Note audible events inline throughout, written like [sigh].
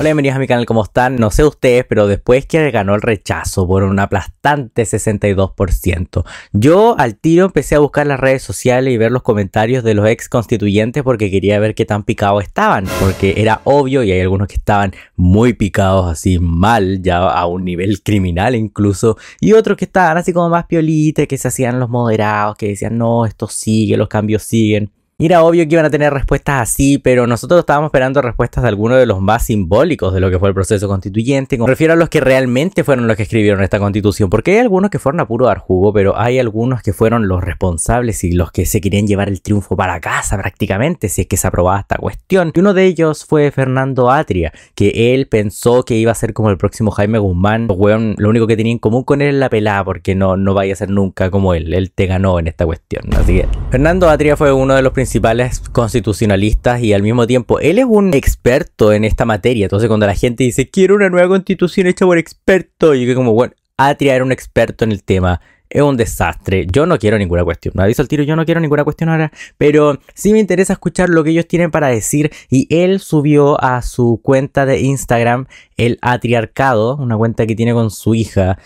Hola, bienvenidos a mi canal, ¿cómo están? No sé ustedes, pero después que ganó el rechazo por un aplastante 62%, yo al tiro empecé a buscar las redes sociales y ver los comentarios de los ex constituyentes porque quería ver qué tan picados estaban, porque era obvio y hay algunos que estaban muy picados así mal, ya a un nivel criminal incluso, y otros que estaban así como más piolitas, que se hacían los moderados, que decían, no, esto sigue, los cambios siguen. Y era obvio que iban a tener respuestas así, pero nosotros estábamos esperando respuestas de algunos de los más simbólicos de lo que fue el proceso constituyente. Me refiero a los que realmente fueron los que escribieron esta constitución, porque hay algunos que fueron a puro dar jugo, pero hay algunos que fueron los responsables y los que se querían llevar el triunfo para casa prácticamente, si es que se aprobaba esta cuestión. Y uno de ellos fue Fernando Atria, que él pensó que iba a ser como el próximo Jaime Guzmán. lo único que tenía en común con él es la pelada, porque no, no vaya a ser nunca como él. Él te ganó en esta cuestión. Así que Fernando Atria fue uno de los principales principales constitucionalistas y al mismo tiempo él es un experto en esta materia. Entonces cuando la gente dice, quiero una nueva constitución hecha por experto, y que como, bueno, Atria era un experto en el tema. Es un desastre. Yo no quiero ninguna cuestión. Me aviso al tiro, yo no quiero ninguna cuestión ahora. Pero sí me interesa escuchar lo que ellos tienen para decir. Y él subió a su cuenta de Instagram el Atriarcado, una cuenta que tiene con su hija,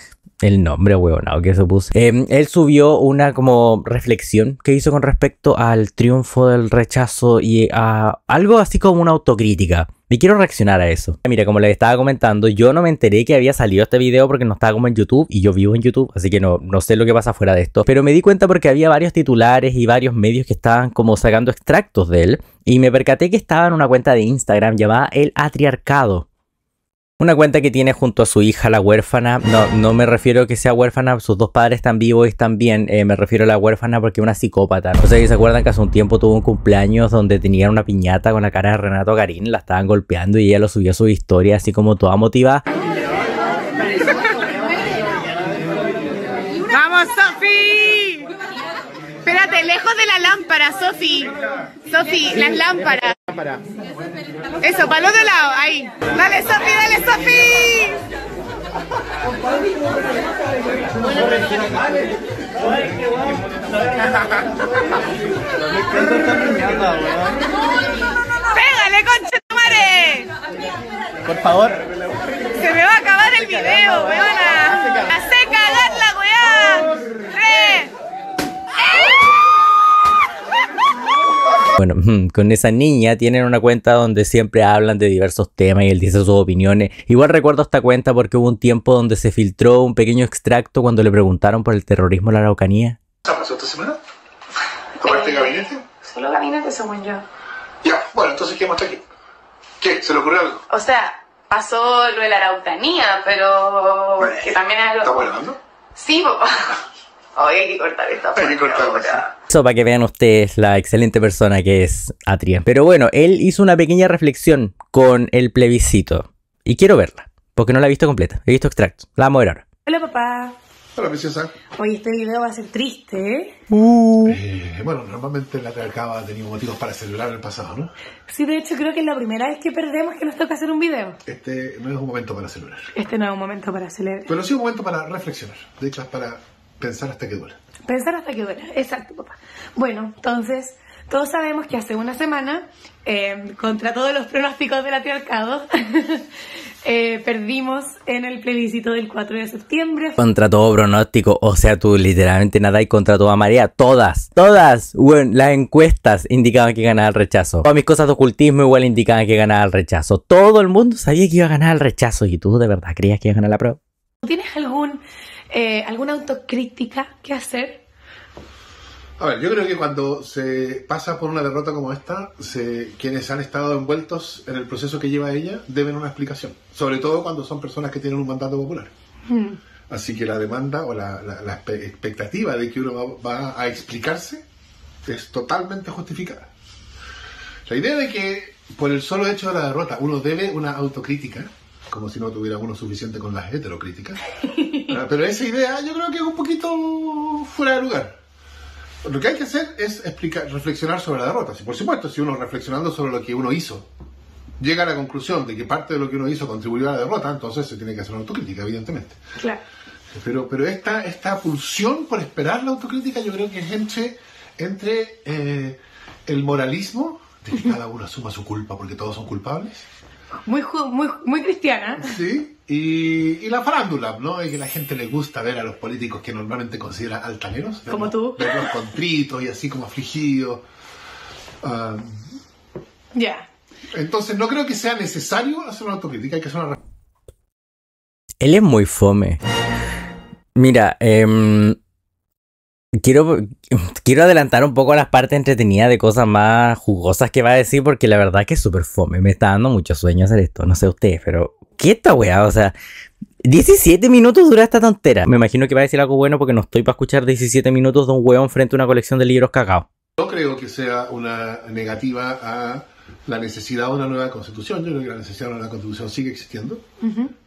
el nombre, huevonado que se puse, eh, él subió una como reflexión que hizo con respecto al triunfo del rechazo y a algo así como una autocrítica. Y quiero reaccionar a eso. Mira, como les estaba comentando, yo no me enteré que había salido este video porque no estaba como en YouTube y yo vivo en YouTube, así que no, no sé lo que pasa fuera de esto. Pero me di cuenta porque había varios titulares y varios medios que estaban como sacando extractos de él. Y me percaté que estaba en una cuenta de Instagram llamada El Atriarcado. Una cuenta que tiene junto a su hija, la huérfana. No, no me refiero que sea huérfana, sus dos padres están vivos y están bien. Eh, me refiero a la huérfana porque es una psicópata. no sé si se acuerdan que hace un tiempo tuvo un cumpleaños donde tenían una piñata con la cara de Renato Garín, la estaban golpeando y ella lo subió a su historia así como toda motivada. lejos de la lámpara, Sofi. Sofi, las lámparas. Eso, para el otro lado, ahí. Dale, Sofi, dale, Sofi. ¡Pégale, concha madre! Por favor. Se me va a acabar el video, a... bueno, [laughs] mm, con esa niña tienen una cuenta donde siempre hablan de diversos temas y él dice sus opiniones. Igual recuerdo esta cuenta porque hubo un tiempo donde se filtró un pequeño extracto cuando le preguntaron por el terrorismo en la Araucanía. ¿Qué pasó esta semana? ¿Aparte eh, gabinete? Solo gabinete, somos yo. Ya, bueno, entonces ¿qué más está aquí? ¿Qué? ¿Se le ocurrió algo? O sea, pasó lo de la Araucanía, pero... que también es algo... ¿Estamos hablando? Sí, papá. [laughs] Oye, hay que cortar esto. Hay que eso para que vean ustedes la excelente persona que es Atria. Pero bueno, él hizo una pequeña reflexión con el plebiscito. Y quiero verla, porque no la he visto completa. He visto extractos. La vamos a ver ahora. Hola papá. Hola preciosa. Hoy este video va a ser triste, ¿eh? Uh. eh bueno, normalmente la acaba ha tenido motivos para celebrar el pasado, ¿no? Sí, de hecho creo que es la primera vez que perdemos que nos toca hacer un video. Este no es un momento para celebrar. Este no es un momento para celebrar. Pero sí un momento para reflexionar. De hecho, es para Pensar hasta que duela. Pensar hasta que duela, exacto, papá. Bueno, entonces, todos sabemos que hace una semana, em, contra todos los pronósticos del patriarcado, [laughs] eh, perdimos en el plebiscito del 4 de septiembre. Contra todo pronóstico, o sea, tú literalmente nada y contra toda María, todas, todas, bueno, las encuestas indicaban que ganaba el rechazo. Todas mis cosas de ocultismo igual indicaban que ganaba el rechazo. Todo el mundo sabía que iba a ganar el rechazo y tú de verdad creías que iba a ganar la prueba. ¿Tienes algún eh, ¿alguna autocrítica que hacer? A ver, yo creo que cuando se pasa por una derrota como esta, quienes han estado envueltos en el proceso que lleva ella deben una explicación, sobre todo cuando son personas que tienen un mandato popular. Hmm. Así que la demanda o la, expectativa de que uno va a explicarse es totalmente justificada. La idea de que por el solo hecho de la derrota uno debe una autocrítica, como si no tuviera uno suficiente con las heterocríticas. Ah, pero esa idea yo creo que es un poquito fuera de lugar. Lo que hay que hacer es explicar, reflexionar sobre la derrota. Si, por supuesto, si uno reflexionando sobre lo que uno hizo llega a la conclusión de que parte de lo que uno hizo contribuyó a la derrota, entonces se tiene que hacer una autocrítica, evidentemente. Claro. Pero, pero esta, esta pulsión por esperar la autocrítica yo creo que es entre, eh, el moralismo, de que cada uno asuma su culpa porque todos son culpables, muy, muy, cristiana. Sí, y, la farándula, ¿no? Y que la gente le gusta ver a los políticos que normalmente considera altaneros. Como tú. Verlos contritos y así como afligidos. Ah, ya. Entonces no creo que sea necesario hacer una autocrítica, hay que hacer una... Él es muy fome. Mira, eh, Quiero, [laughs] quiero adelantar un poco las partes entretenidas de cosas más jugosas que va a decir, porque la verdad que es súper fome. Me está dando muchos sueños hacer esto. No sé ustedes, pero ¿qué esta weá? O sea, 17 minutos dura esta tontera. Me imagino que va a decir algo bueno porque no estoy para escuchar 17 minutos de un weón frente a una colección de libros cagados. No creo que sea una negativa a la necesidad de una nueva constitución. Yo creo que la necesidad de una nueva constitución sigue existiendo.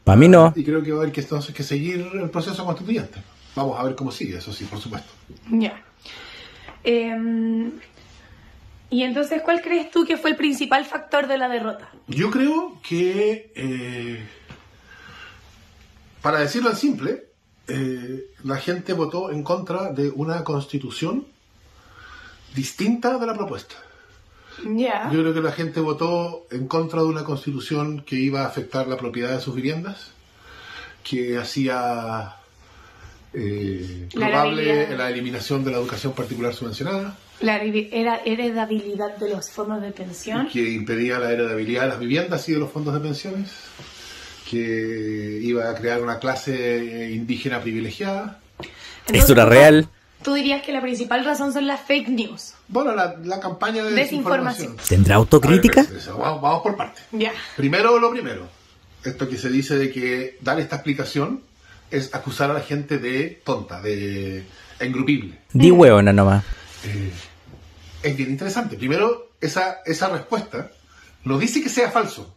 Para mí no. Y creo que va a haber que entonces que seguir el proceso constituyente. Vamos a ver cómo sigue, eso sí, por supuesto. Ya. Em, y entonces, ¿cuál crees tú que fue el principal factor de la derrota? Yo creo que, eh, para decirlo en simple, eh, la gente votó en contra de una constitución distinta de la propuesta. Ya. Yo creo que la gente votó en contra de una constitución que iba a afectar la propiedad de sus viviendas, que hacía eh, probable la eliminación de la educación particular subvencionada. La era heredabilidad de los fondos de pensión. Que impedía la heredabilidad de las viviendas y de los fondos de pensiones. Que iba a crear una clase indígena privilegiada. es Esto era real. Tú dirías que la principal razón son las fake news. Bueno, la, la campaña de desinformación. ¿Tendrá autocrítica? vamos, por parte Ya. Primero lo primero. Esto que se dice de que dar esta explicación es acusar a la gente de tonta, de engrupible. Di hueona nomás. Eh, es bien interesante. Primero, esa, esa respuesta lo dice que sea falso,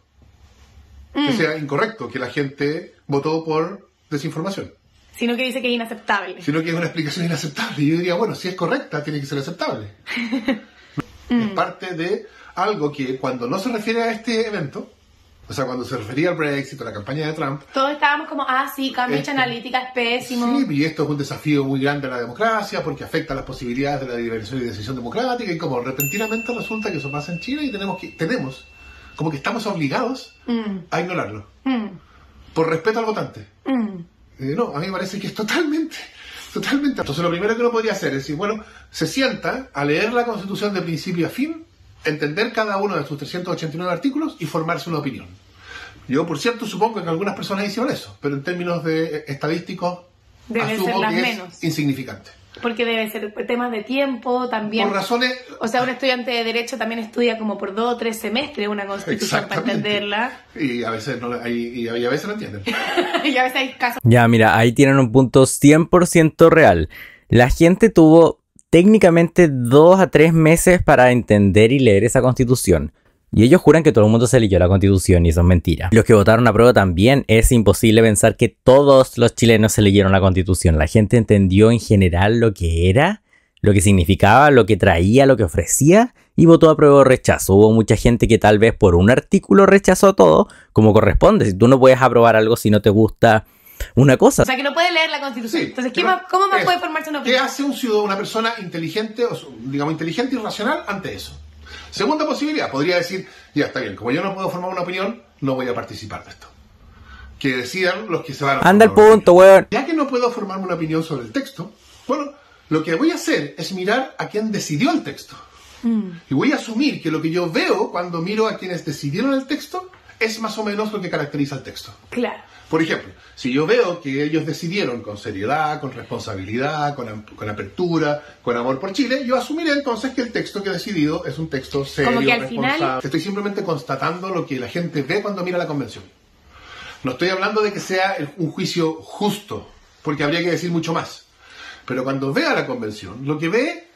que mm. sea incorrecto, que la gente votó por desinformación. Sino que dice que es inaceptable. Sino que es una explicación inaceptable. Y yo diría, bueno, si es correcta, tiene que ser aceptable. [laughs] es mm. parte de algo que cuando no se refiere a este evento, o sea, cuando se refería al Brexit, a la campaña de Trump. Todos estábamos como, ah, sí, Cambridge de este, Analytica es pésimo. Sí, y esto es un desafío muy grande a la democracia porque afecta las posibilidades de la diversión y decisión democrática. Y como repentinamente resulta que eso pasa en China y tenemos que, tenemos, como que estamos obligados mm. a ignorarlo. Mm. Por respeto al votante. Mm. Eh, no, a mí me parece que es totalmente. [laughs] Totalmente. Entonces lo primero que uno podría hacer es decir, bueno, se sienta a leer la constitución de principio a fin entender cada uno de sus 389 artículos y formarse una opinión. Yo, por cierto, supongo que algunas personas hicieron eso, pero en términos de eh, estadísticos, Deben ser las menos. insignificante. Porque debe ser temas de tiempo también. Por razones. O sea, un estudiante de Derecho también estudia como por dos o tres semestres una constitución para entenderla. Y a veces no la, y, a veces entienden. [laughs] y a veces hay Ya, mira, ahí tienen un punto 100% real. La gente tuvo técnicamente dos a tres meses para entender y leer esa constitución. Y ellos juran que todo el mundo se leyó la constitución y eso es mentira. Los que votaron a prueba también. Es imposible pensar que todos los chilenos se leyeron la constitución. La gente entendió en general lo que era, lo que significaba, lo que traía, lo que ofrecía y votó a prueba o rechazo. Hubo mucha gente que tal vez por un artículo rechazó todo como corresponde. Si tú no puedes aprobar algo si no te gusta una cosa. O sea, que no puede leer la constitución. Entonces, ¿cómo más puede formarse una opinión? ¿Qué hace un ciudadano, una persona inteligente, o, digamos, inteligente y racional ante eso? Segunda posibilidad, podría decir, ya está bien, como yo no puedo formar una opinión, no voy a participar de esto. Que decidan los que se van a... Anda el punto, weón. Ya que no puedo formar una opinión sobre el texto, bueno, lo que voy a hacer es mirar a quién decidió el texto. Mm. Y voy a asumir que lo que yo veo cuando miro a quienes decidieron el texto es más o menos lo que caracteriza el texto. Claro. Por ejemplo, si yo veo que ellos decidieron con seriedad, con responsabilidad, con, apertura, con amor por Chile, yo asumiré entonces que el texto que he decidido es un texto serio, Como al responsable. Final... Estoy simplemente constatando lo que la gente ve cuando mira la convención. No estoy hablando de que sea un juicio justo, porque habría que decir mucho más. Pero cuando vea la convención, lo que ve,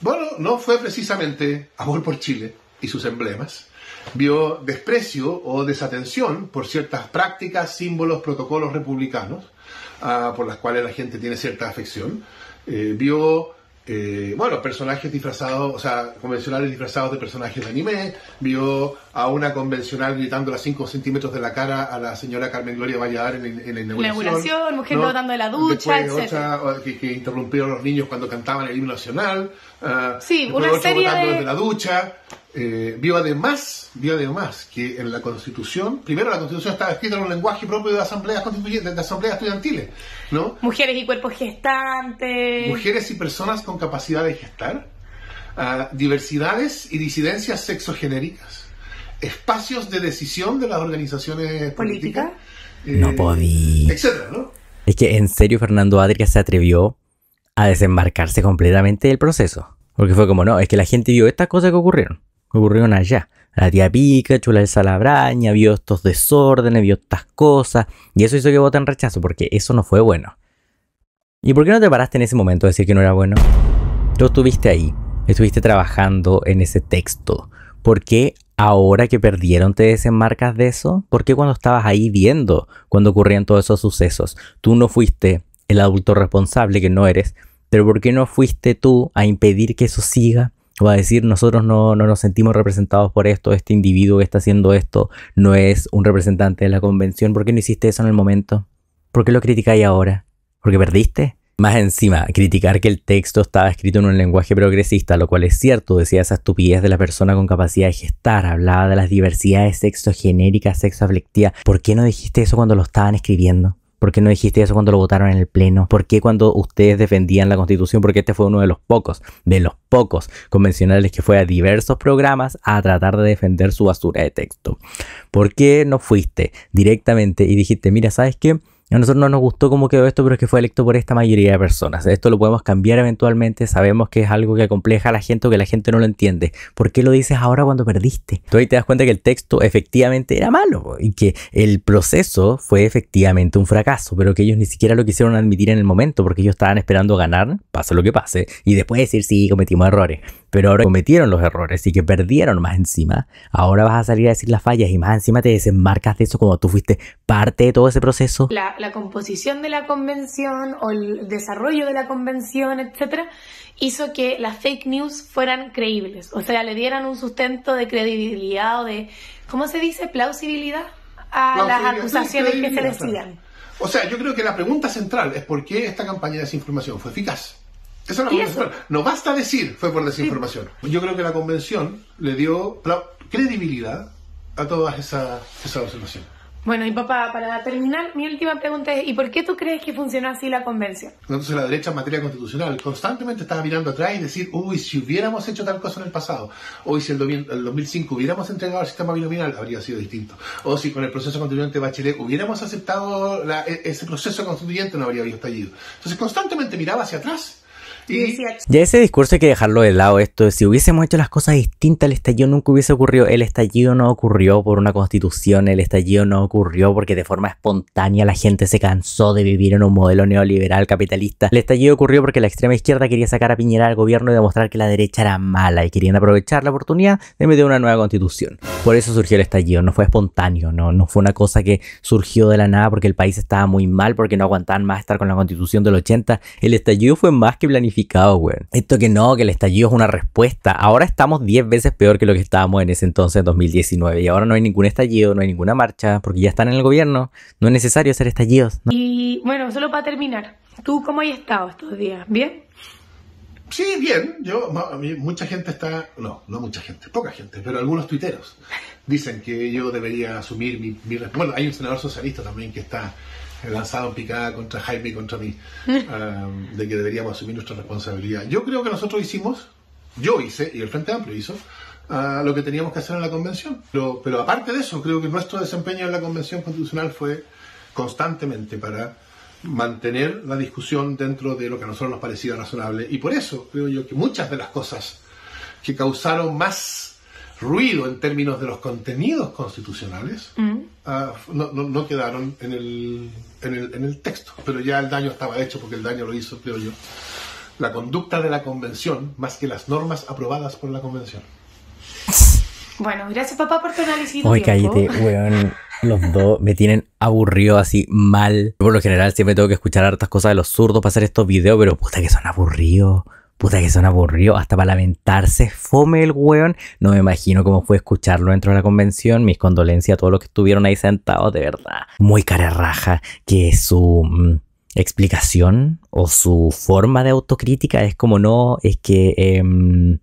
bueno, no fue precisamente amor por Chile, y sus emblemas, vio desprecio o desatención por ciertas prácticas, símbolos, protocolos republicanos, ah, por las cuales la gente tiene cierta afección, eh, vio eh, bueno, personajes disfrazados, o sea, convencionales disfrazados de personajes de anime, vio a una convencional gritando a 5 centímetros de la cara a la señora Carmen Gloria Valladar en, en, la inauguración. La de la ducha, etc. Que, interrumpieron los niños cuando cantaban el himno nacional. Uh, sí, una serie de... desde la ducha. Eh, vio además, vio además que en la Constitución, primero la Constitución estaba escrita en un lenguaje propio de asambleas constituyentes, de asambleas estudiantiles, ¿no? Mujeres y cuerpos gestantes. Mujeres y personas con capacidad de gestar. Ah, diversidades y disidencias sexogenéricas espacios de decisión de las organizaciones políticas. no eh, podía. Etcétera, ¿no? Es que en serio Fernando Adria se atrevió a desembarcarse completamente del proceso. Porque fue como, no, es que la gente vio estas cosas que ocurrieron. ocurrieron allá. La tía Pica... ...chula el Salabraña, vio estos desórdenes, vio estas cosas. Y eso hizo que voten rechazo, porque eso no fue bueno. ¿Y por qué no te paraste en ese momento a decir que no era bueno? Tú estuviste ahí, estuviste trabajando en ese texto. ¿Por qué Ahora que perdieron, te desenmarcas de eso. ¿Por qué cuando estabas ahí viendo cuando ocurrían todos esos sucesos, tú no fuiste el adulto responsable que no eres, pero ¿por qué no fuiste tú a impedir que eso siga? O a decir, nosotros no, no nos sentimos representados por esto, este individuo que está haciendo esto no es un representante de la convención. ¿Por qué no hiciste eso en el momento? ¿Por qué lo criticáis ahora? ¿Porque perdiste? Más encima, criticar que el texto estaba escrito en un lenguaje progresista, lo cual es cierto, decía esa estupidez de la persona con capacidad de gestar, hablaba de las diversidades sexogenéricas, sexoaflectivas. ¿Por qué no dijiste eso cuando lo estaban escribiendo? ¿Por qué no dijiste eso cuando lo votaron en el Pleno? ¿Por qué cuando ustedes defendían la Constitución? Porque este fue uno de los pocos, de los pocos convencionales que fue a diversos programas a tratar de defender su basura de texto. ¿Por qué no fuiste directamente y dijiste, mira, ¿sabes qué? A nosotros no nos gustó cómo quedó esto, pero es que fue electo por esta mayoría de personas. Esto lo podemos cambiar eventualmente. Sabemos que es algo que compleja a la gente o que la gente no lo entiende. ¿Por qué lo dices ahora cuando perdiste? Tú ahí te das cuenta que el texto efectivamente era malo y que el proceso fue efectivamente un fracaso, pero que ellos ni siquiera lo quisieron admitir en el momento porque ellos estaban esperando ganar, pase lo que pase, y después decir sí, cometimos errores. Pero ahora cometieron los errores y que perdieron más encima. Ahora vas a salir a decir las fallas y más encima te desenmarcas de eso como tú fuiste parte de todo ese proceso. claro la composición de la convención o el desarrollo de la convención, etcétera, hizo que las fake news fueran creíbles, o sea, le dieran un sustento de credibilidad o de, ¿cómo se dice? Plausibilidad a las acusaciones que se decían. O sea, yo creo que la pregunta central es por qué esta campaña de desinformación fue eficaz. Eso no, basta decir, fue por desinformación. Yo creo que la convención le dio credibilidad a todas esas, esas observaciones. Bueno, y papá, para terminar, mi última pregunta es, ¿y por qué tú crees que funcionó así la convención? Entonces la derecha en materia constitucional constantemente estaba mirando atrás y decir, uy, si hubiéramos hecho tal cosa en el pasado, o si el, el 2005 hubiéramos entregado el sistema binominal, habría sido distinto, o si con el proceso constituyente de Bachelet hubiéramos aceptado e-, ese proceso constituyente, no habría habido estallido. Entonces constantemente miraba hacia atrás ya ese discurso hay que dejarlo de lado. Esto, si hubiésemos hecho las cosas distintas, el estallido nunca hubiese ocurrido. El estallido no ocurrió por una constitución, el estallido no ocurrió porque de forma espontánea la gente se cansó de vivir en un modelo neoliberal capitalista. El estallido ocurrió porque la extrema izquierda quería sacar a Piñera al gobierno y demostrar que la derecha era mala y querían aprovechar la oportunidad de meter una nueva constitución. Por eso surgió el estallido, no fue espontáneo, no, no fue una cosa que surgió de la nada porque el país estaba muy mal, porque no aguantaban más estar con la constitución del 80. El estallido fue más que planificado esto que no, que el estallido es una respuesta. Ahora estamos 10 veces peor que lo que estábamos en ese entonces, 2019. Y ahora no hay ningún estallido, no hay ninguna marcha, porque ya están en el gobierno. No es necesario hacer estallidos. Y bueno, solo para terminar, ¿tú cómo has estado estos días? ¿Bien? Sí, bien. Yo, mucha gente está, no, no mucha gente, poca gente, pero algunos tuiteros dicen que yo debería asumir mi, mi... Bueno, hay un senador socialista también que está he lanzado picada contra Jaime y contra mí, [laughs] eh, de que deberíamos asumir nuestra responsabilidad. Yo creo que nosotros hicimos, yo hice, y el Frente Amplio hizo, eh, lo que teníamos que hacer en la convención. pero aparte de eso, creo que nuestro desempeño en la convención constitucional fue constantemente para mantener la discusión dentro de lo que a nosotros nos parecía razonable. Y por eso creo yo que muchas de las cosas que causaron más ruido en términos de los contenidos constitucionales mm. ah, no, no, no, quedaron en el, en, el, en el texto, pero ya el daño estaba hecho porque el daño lo hizo, creo yo, la conducta de la convención más que las normas aprobadas por la convención. Bueno, gracias papá por tu análisis. Oye, cállate, weón. Los dos me tienen aburrido así mal. Por lo general siempre tengo que escuchar hartas cosas de los zurdos para hacer estos videos, pero puta que son aburridos. Puta que son aburrido, hasta para lamentarse, fome el weón. No me imagino cómo fue escucharlo dentro de la convención. Mis condolencias a todos los que estuvieron ahí sentados, de verdad. Muy cara raja que su mm, explicación o su forma de autocrítica es como no, es que em,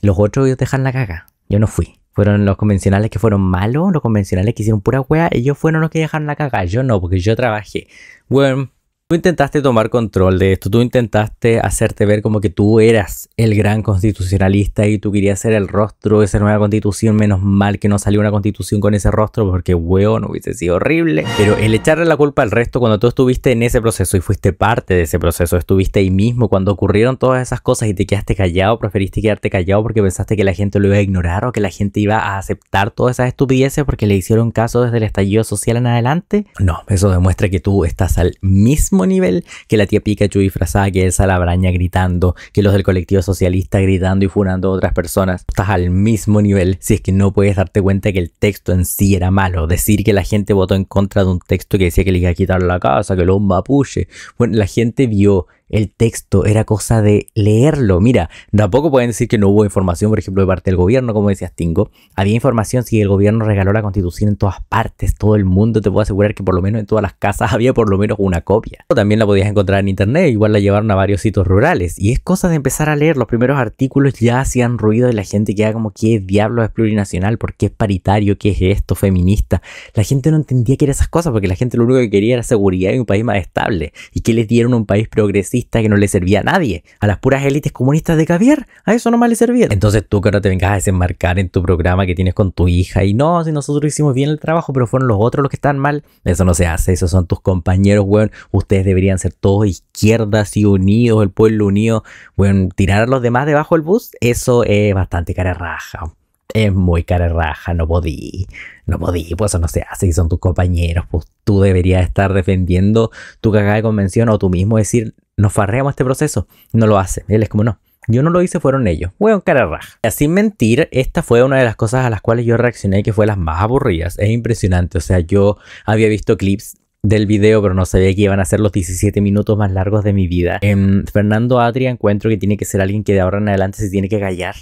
los otros ellos dejan la caga. Yo no fui. Fueron los convencionales que fueron malos, los convencionales que hicieron pura wea, ellos fueron los que dejaron la caga. Yo no, porque yo trabajé. Bueno, Tú intentaste tomar control de esto, tú intentaste hacerte ver como que tú eras el gran constitucionalista y tú querías ser el rostro de esa nueva constitución, menos mal que no salió una constitución con ese rostro porque weón hubiese sido horrible. Pero el echarle la culpa al resto cuando tú estuviste en ese proceso y fuiste parte de ese proceso, estuviste ahí mismo cuando ocurrieron todas esas cosas y te quedaste callado, preferiste quedarte callado porque pensaste que la gente lo iba a ignorar o que la gente iba a aceptar todas esas estupideces porque le hicieron caso desde el estallido social en adelante. No, eso demuestra que tú estás al mismo nivel que la tía Pikachu disfrazada, que es a la braña gritando, que los del colectivo socialista gritando y furando a otras personas. Estás al mismo nivel si es que no puedes darte cuenta que el texto en sí era malo. Decir que la gente votó en contra de un texto que decía que le iba a quitar la casa, que lo mapuche. Bueno, la gente vio el texto, era cosa de leerlo. Mira, tampoco pueden decir que no hubo información, por ejemplo, de parte del gobierno, como decías Tingo. Había información si el gobierno regaló la constitución en todas partes, todo el mundo, te puedo asegurar que por lo menos en todas las casas [laughs] había por lo menos una copia. O también la podías encontrar en internet, igual la llevaron a varios sitios rurales. Y es cosa de empezar a leer, los primeros artículos ya hacían ruido de la gente Quedaba como, ¿qué diablo, es plurinacional? porque es paritario? ¿Qué es esto? ¿Feminista? La gente no entendía que eran esas cosas porque la gente lo único que quería era seguridad y un país más estable. ¿Y que les dieron un país progresivo que no le servía a nadie, a las puras élites comunistas de Javier a eso no nomás le servía. Entonces tú que ahora te vengas a desenmarcar en tu programa que tienes con tu hija y no, si nosotros hicimos bien el trabajo, pero fueron los otros los que están mal, eso no se hace, esos son tus compañeros, weón, ustedes deberían ser todos izquierdas y unidos, el pueblo unido, weón, tirar a los demás debajo del bus, eso es bastante cara raja es muy cara raja, no podí, no podí, pues eso no se hace, si son tus compañeros, pues tú deberías estar defendiendo tu cagada de convención o tú mismo decir, nos farreamos este proceso, no lo hace, él es como no. Yo no lo hice, fueron ellos. Weón, cara raja. Sin mentir, esta fue una de las cosas a las cuales yo reaccioné que fue las más aburridas. Es impresionante. O sea, yo había visto clips del video, pero no sabía que iban a ser los 17 minutos más largos de mi vida. En em, Fernando Adria encuentro que tiene que ser alguien que de ahora en adelante se tiene que callar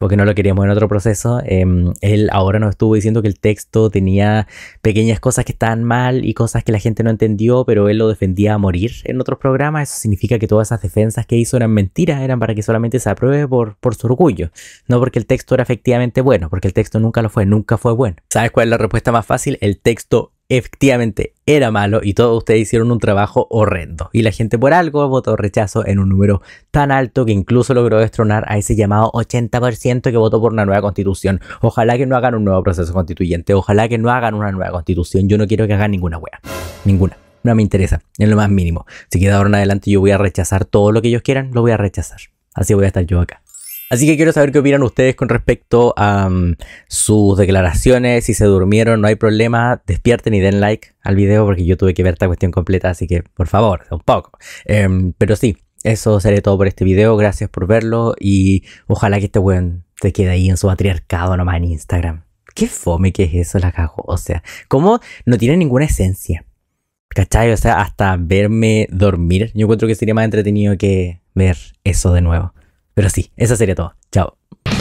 porque no lo queríamos en otro proceso. Em, él ahora nos estuvo diciendo que el texto tenía pequeñas cosas que estaban mal y cosas que la gente no entendió, pero él lo defendía a morir en otros programas. Eso significa que todas esas defensas que hizo eran mentiras, eran para que solamente se apruebe por, por su orgullo, no porque el texto era efectivamente bueno, porque el texto nunca lo fue, nunca fue bueno. ¿Sabes cuál es la respuesta más fácil? El texto efectivamente era malo y todos ustedes hicieron un trabajo horrendo. Y la gente por algo votó rechazo en un número tan alto que incluso logró destronar a ese llamado 80% que votó por una nueva constitución. Ojalá que no hagan un nuevo proceso constituyente, ojalá que no hagan una nueva constitución. Yo no quiero que hagan ninguna wea, ninguna. No me interesa, en lo más mínimo. Si queda ahora en adelante yo voy a rechazar todo lo que ellos quieran, lo voy a rechazar. Así voy a estar yo acá. Así que quiero saber qué opinan ustedes con respecto a mm, sus declaraciones. Si se durmieron, no hay problema. Despierten y den like al video porque yo tuve que ver esta cuestión completa. Así que, por favor, un poco. Em, pero sí, eso sería todo por este video. Gracias por verlo y ojalá que este weón se quede ahí en su patriarcado nomás en Instagram. Qué fome que es eso, la cago. O sea, como no tiene ninguna esencia. ¿Cachai? O sea, hasta verme dormir, yo encuentro que sería más entretenido que ver eso de nuevo. Pero sí, eso sería todo. Chao.